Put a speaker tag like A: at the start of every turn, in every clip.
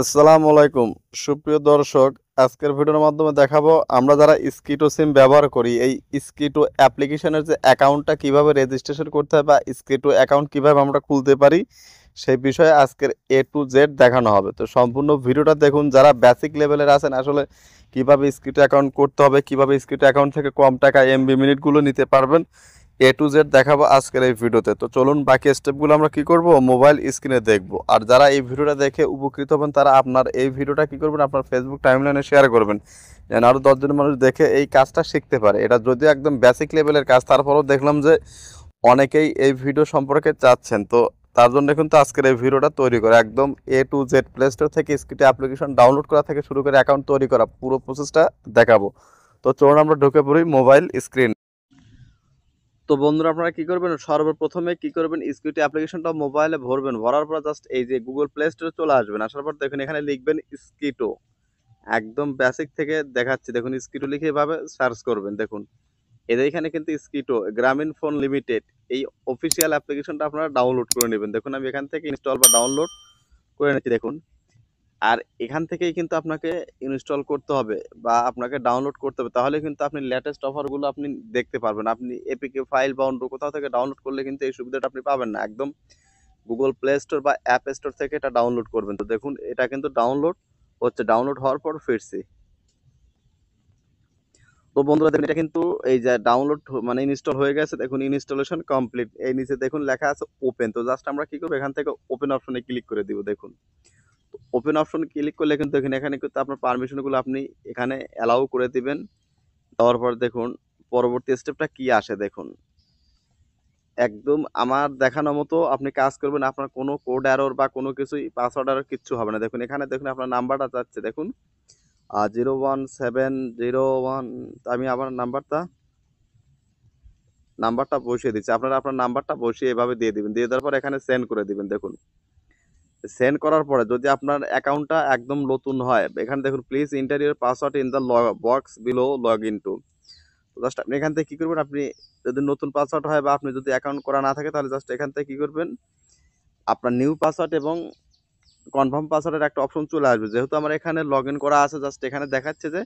A: আসসালামু আলাইকুম সুপ্রিয় দর্শক আজকের ভিডিওর মাধ্যমে দেখাবো আমরা যারা স্কিটো সিম ব্যবহার করি এই স্কিটো অ্যাপ্লিকেশনের যে অ্যাকাউন্টটা কিভাবে রেজিস্ট্রেশন করতে হয় বা স্কিটো অ্যাকাউন্ট কিভাবে আমরা খুলতে পারি সেই বিষয়ে আজকের এ টু জেড দেখানো হবে তো সম্পূর্ণ ভিডিওটা দেখুন যারা বেসিক লেভেলের আছেন আসলে কিভাবে স্কিটো অ্যাকাউন্ট করতে হবে কিভাবে স্কিটো অ্যাকাউন্ট থেকে কম টাকা এমবি মিনিটগুলো নিতে পারবেন এ টু জেড দেখাবো আজকের এই ভিডিওতে তো চলুন বাকি স্টেপগুলো আমরা কি করব মোবাইল স্ক্রিনে দেখব আর যারা এই ভিডিওটা দেখে উপকৃত হবেন তারা আপনার এই ভিডিওটা কি করবেন আপনার ফেসবুক টাইমলাইনে শেয়ার করবেন যেন আরও দশজন মানুষ দেখে এই কাজটা শিখতে পারে এটা যদিও একদম বেসিক লেভেলের কাজ তারপরেও দেখলাম যে অনেকেই এই ভিডিও সম্পর্কে চাচ্ছেন তো তার জন্য কিন্তু আজকের এই ভিডিওটা তৈরি করে একদম A to Z play store থেকে স্ক্রিটে অ্যাপ্লিকেশন ডাউনলোড করা থেকে শুরু করে অ্যাকাউন্ট তৈরি করা পুরো প্রসেসটা দেখাবো তো চলুন আমরা ঢুকে পড়ি মোবাইল স্ক্রিন তো বন্ধুরা আপনারা কি করবেন সর্বপ্রথমে কি করবেন স্কুটি অ্যাপ্লিকেশনটা মোবাইলে ভরবেন ভরার পর জাস্ট এই যে গুগল প্লে স্টোরে চলে আসবেন আসার পর দেখুন এখানে লিখবেন স্কিটো একদম বেসিক থেকে দেখাচ্ছি দেখুন স্কিটো লিখে এভাবে সার্চ করবেন দেখুন এদের এখানে কিন্তু স্কিটো গ্রামীণ ফোন লিমিটেড এই অফিসিয়াল অ্যাপ্লিকেশনটা আপনারা ডাউনলোড করে নেবেন দেখুন আমি এখান থেকে ইনস্টল বা ডাউনলোড করে নিচ্ছি দেখুন আর এখান থেকেই কিন্তু আপনাকে ইনস্টল করতে হবে বা আপনাকে ডাউনলোড করতে হবে তাহলে কিন্তু আপনি লেটেস্ট অফারগুলো আপনি দেখতে পারবেন আপনি এপিকে ফাইল বা অন্য কোথাও থেকে ডাউনলোড করলে কিন্তু এই সুবিধাটা আপনি পাবেন না একদম গুগল প্লে স্টোর বা অ্যাপ স্টোর থেকে এটা ডাউনলোড করবেন তো দেখুন এটা কিন্তু ডাউনলোড হচ্ছে ডাউনলোড হওয়ার পর ফিরছি তো বন্ধুরা দেখুন এটা কিন্তু এই যে ডাউনলোড মানে ইনস্টল হয়ে গেছে দেখুন ইনস্টলেশন কমপ্লিট এই নিচে দেখুন লেখা আছে ওপেন তো জাস্ট আমরা কি করবো এখান থেকে ওপেন অপশনে ক্লিক করে দিব দেখুন ওপেন অপশন ক্লিক করলে কিন্তু এখানে এখানে কিন্তু আপনার পারমিশনগুলো আপনি এখানে অ্যালাউ করে দিবেন দেওয়ার পর দেখুন পরবর্তী স্টেপটা কি আসে দেখুন একদম আমার দেখানো মতো আপনি কাজ করবেন আপনার কোনো কোড অ্যারোর বা কোনো কিছুই পাসওয়ার্ড আর কিচ্ছু হবে না দেখুন এখানে দেখুন আপনার নাম্বারটা যাচ্ছে দেখুন zero one seven zero one আমি আমার নাম্বারটা নাম্বারটা বসিয়ে দিচ্ছি আপনারা আপনার নাম্বারটা বসিয়ে এভাবে দিয়ে দিবেন দিয়ে দেওয়ার পর এখানে সেন্ড করে দিবেন দেখুন সেন্ড করার পরে যদি আপনার অ্যাকাউন্টটা একদম নতুন হয় এখানে দেখুন please enter password in the box below log in to তো জাস্ট আপনি এখান থেকে কী করবেন আপনি যদি নতুন পাসওয়ার্ড হয় বা আপনি যদি অ্যাকাউন্ট করা না থাকে তাহলে জাস্ট এখান থেকে কী করবেন আপনার নিউ পাসওয়ার্ড এবং কনফার্ম পাসওয়ার্ডের একটা অপশন চলে আসবে যেহেতু আমার এখানে লগ করা আছে জাস্ট এখানে দেখাচ্ছে যে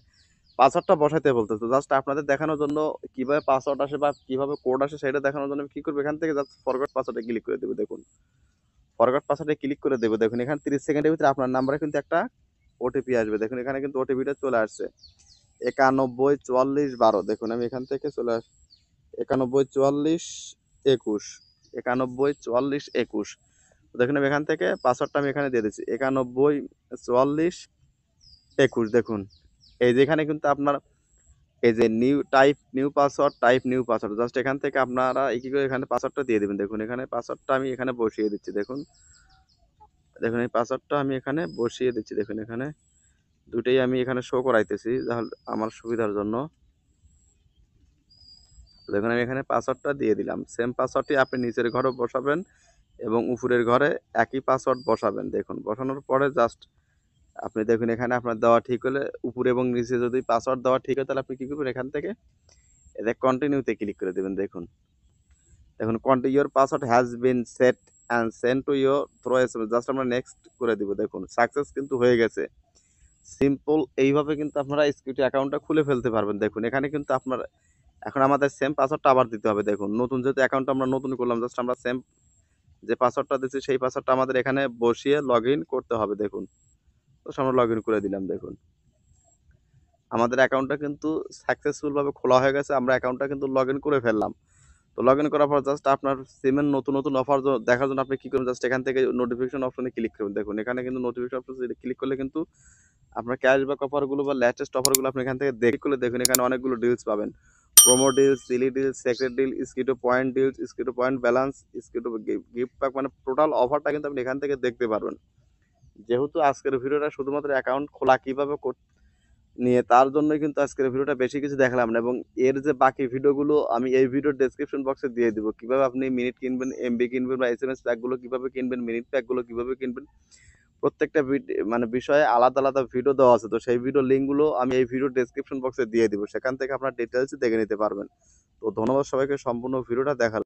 A: পাসওয়ার্ডটা বসাতে তো জাস্ট আপনাদের দেখানোর জন্য কীভাবে পাসওয়ার্ড আসে বা কীভাবে কোড আসে সেটা দেখানোর জন্য কী করবো এখান থেকে জাস্ট ফরগট পাসওয়ার্ডে ক্লিক করে দেবো দেখুন ফরগট পাসওয়ার্ডে ক্লিক করে দেবে দেখুন এখানে তিরিশ সেকেন্ডের ভিতরে আপনার নাম্বারে কিন্তু একটা ওটিপি আসবে দেখুন এখানে কিন্তু ওটিপিটা চলে আসছে একানব্বই চুয়াল্লিশ বারো দেখুন আমি এখান থেকে চলে আস একানব্বই চুয়াল্লিশ একুশ একানব্বই চুয়াল্লিশ একুশ দেখুন আমি এখান থেকে পাসওয়ার্ডটা আমি এখানে দিয়ে দিচ্ছি একানব্বই চুয়াল্লিশ একুশ দেখুন এই যেখানে কিন্তু আপনার এই যে new type new password type new password just এখান থেকে আপনারা একই করে এখানে পাসওয়ার্ডটা দিয়ে দেবেন দেখুন এখানে পাসওয়ার্ডটা আমি এখানে বসিয়ে দিচ্ছি দেখুন দেখুন এই পাসওয়ার্ডটা আমি এখানে বসিয়ে দিচ্ছি দেখুন এখানে দুটোই আমি এখানে শো করাইতেছি তাহলে আমার সুবিধার জন্য দেখুন আমি এখানে পাসওয়ার্ডটা দিয়ে দিলাম সেম পাসওয়ার্ডটি আপনি নিচের ঘরে বসাবেন এবং উপরের ঘরে একই পাসওয়ার্ড বসাবেন দেখুন বসানোর পরে জাস্ট আপনি দেখুন এখানে আপনার দেওয়া ঠিক হলে উপরে এবং নিচে যদি পাসওয়ার্ড দেওয়া ঠিক হয় তাহলে আপনি কী করবেন এখান থেকে এটা কন্টিনিউতে ক্লিক করে দেবেন দেখুন দেখুন কন্টি your password has been set and send to your থ্রো এস জাস্ট আমরা নেক্সট করে দেবো দেখুন সাকসেস কিন্তু হয়ে গেছে সিম্পল এইভাবে কিন্তু আপনারা স্কুটি অ্যাকাউন্টটা খুলে ফেলতে পারবেন দেখুন এখানে কিন্তু আপনার এখন আমাদের সেম পাসওয়ার্ডটা আবার দিতে হবে দেখুন নতুন যেহেতু অ্যাকাউন্ট আমরা নতুন করলাম জাস্ট আমরা সেম যে পাসওয়ার্ডটা দিচ্ছি সেই পাসওয়ার্ডটা আমাদের এখানে বসিয়ে লগ করতে হবে দেখুন তো আমরা লগ করে দিলাম দেখুন আমাদের অ্যাকাউন্টটা কিন্তু সাকসেসফুলভাবে খোলা হয়ে গেছে আমরা অ্যাকাউন্টটা কিন্তু লগ করে ফেললাম তো লগ ইন করার পর জাস্ট আপনার সিমের নতুন নতুন অফার দেখার জন্য আপনি কী করুন জাস্ট এখান থেকে নোটিফিকেশন অপশনে ক্লিক করুন দেখুন এখানে কিন্তু নোটিফিকেশন অপশন ক্লিক করলে কিন্তু আপনার ক্যাশব্যাক অফারগুলো বা লেটেস্ট অফারগুলো আপনি এখান থেকে দেখে করলে দেখুন এখানে অনেকগুলো ডিলস পাবেন promo deals silly deals secret deal স্কিটো পয়েন্ট ডিলস স্কিটো পয়েন্ট ব্যালেন্স স্কিটো গিফট প্যাক মানে টোটাল অফারটা কিন্তু আপনি এখান থেকে দেখতে পারবেন যেহেতু আজকের ভিডিওটা শুধুমাত্র অ্যাকাউন্ট খোলা কীভাবে নিয়ে তার জন্যই কিন্তু আজকের ভিডিওটা বেশি কিছু দেখালাম না এবং এর যে বাকি ভিডিওগুলো আমি এই ভিডিওর ডেসক্রিপশন বক্সে দিয়ে দিব কিভাবে আপনি মিনিট কিনবেন এমবি কিনবেন বা এস এম এস প্যাকগুলো কীভাবে কিনবেন মিনিট প্যাকগুলো কীভাবে কিনবেন প্রত্যেকটা মানে বিষয়ে আলাদা আলাদা ভিডিও দেওয়া আছে তো সেই ভিডিও লিঙ্কগুলো আমি এই ভিডিও ডেসক্রিপশন বক্সে দিয়ে দিব সেখান থেকে আপনার ডিটেলস দেখে নিতে পারবেন তো ধন্যবাদ সবাইকে সম্পূর্ণ ভিডিওটা দেখার